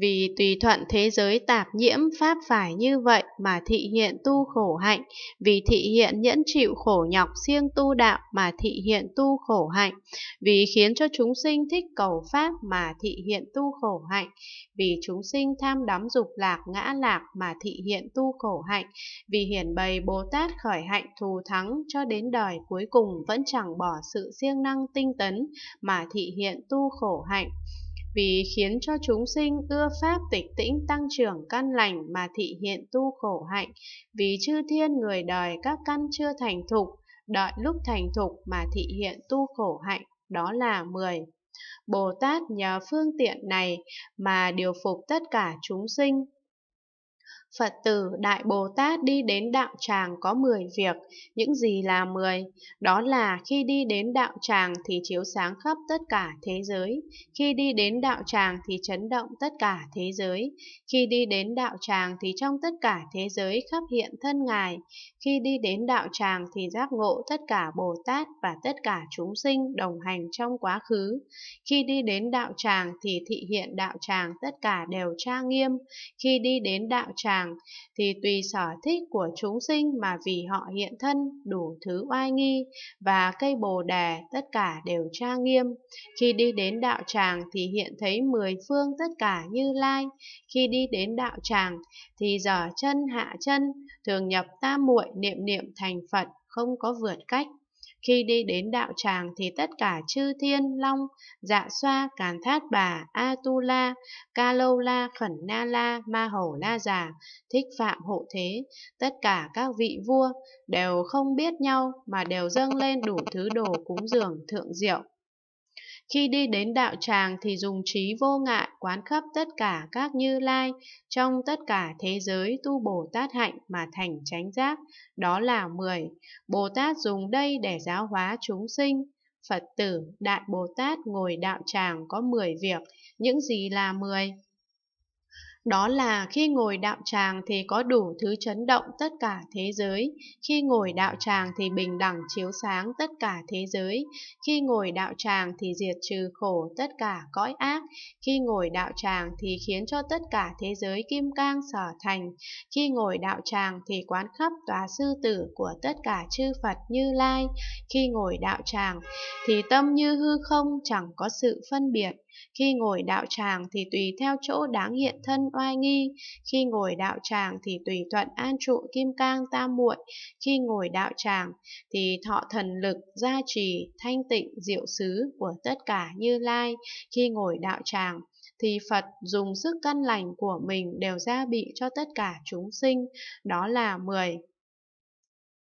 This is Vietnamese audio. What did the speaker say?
Vì tùy thuận thế giới tạp nhiễm pháp phải như vậy mà thị hiện tu khổ hạnh, vì thị hiện nhẫn chịu khổ nhọc siêng tu đạo mà thị hiện tu khổ hạnh, vì khiến cho chúng sinh thích cầu pháp mà thị hiện tu khổ hạnh, vì chúng sinh tham đắm dục lạc ngã lạc mà thị hiện tu khổ hạnh, vì hiển bày Bồ Tát khởi hạnh thù thắng cho đến đời cuối cùng vẫn chẳng bỏ sự siêng năng tinh tấn mà thị hiện tu khổ hạnh vì khiến cho chúng sinh ưa pháp tịch tĩnh tăng trưởng căn lành mà thị hiện tu khổ hạnh, vì chư thiên người đời các căn chưa thành thục, đợi lúc thành thục mà thị hiện tu khổ hạnh, đó là 10. Bồ Tát nhờ phương tiện này mà điều phục tất cả chúng sinh. Phật tử Đại Bồ Tát đi đến đạo tràng có 10 việc, những gì là 10? Đó là khi đi đến đạo tràng thì chiếu sáng khắp tất cả thế giới, khi đi đến đạo tràng thì chấn động tất cả thế giới, khi đi đến đạo tràng thì trong tất cả thế giới khắp hiện thân Ngài, khi đi đến đạo tràng thì giác ngộ tất cả Bồ Tát và tất cả chúng sinh đồng hành trong quá khứ, khi đi đến đạo tràng thì thị hiện đạo tràng tất cả đều tra nghiêm, khi đi đến đạo tràng àng, thì tùy sở thích của chúng sinh mà vì họ hiện thân đủ thứ oai nghi và cây bồ đề tất cả đều trang nghiêm. Khi đi đến đạo tràng thì hiện thấy mười phương tất cả như lai. Khi đi đến đạo tràng thì giờ chân hạ chân, thường nhập tam muội niệm niệm thành Phật không có vượt cách. Khi đi đến đạo tràng thì tất cả chư thiên, long, dạ xoa, càn thát bà, atula, ca lâu la, khẩn na la, ma hầu la già, thích phạm hộ thế, tất cả các vị vua đều không biết nhau mà đều dâng lên đủ thứ đồ cúng dường thượng diệu. Khi đi đến đạo tràng thì dùng trí vô ngại quán khắp tất cả các như lai trong tất cả thế giới tu Bồ Tát hạnh mà thành chánh giác, đó là 10. Bồ Tát dùng đây để giáo hóa chúng sinh. Phật tử, Đại Bồ Tát ngồi đạo tràng có 10 việc, những gì là 10? Đó là khi ngồi đạo tràng thì có đủ thứ chấn động tất cả thế giới, khi ngồi đạo tràng thì bình đẳng chiếu sáng tất cả thế giới, khi ngồi đạo tràng thì diệt trừ khổ tất cả cõi ác, khi ngồi đạo tràng thì khiến cho tất cả thế giới kim cang sở thành, khi ngồi đạo tràng thì quán khắp tòa sư tử của tất cả chư Phật như Lai, khi ngồi đạo tràng thì tâm như hư không chẳng có sự phân biệt, khi ngồi đạo tràng thì tùy theo chỗ đáng hiện thân oai nghi, khi ngồi đạo tràng thì tùy thuận an trụ kim cang tam muội, khi ngồi đạo tràng thì thọ thần lực gia trì thanh tịnh diệu xứ của tất cả Như Lai, khi ngồi đạo tràng thì Phật dùng sức căn lành của mình đều gia bị cho tất cả chúng sinh, đó là 10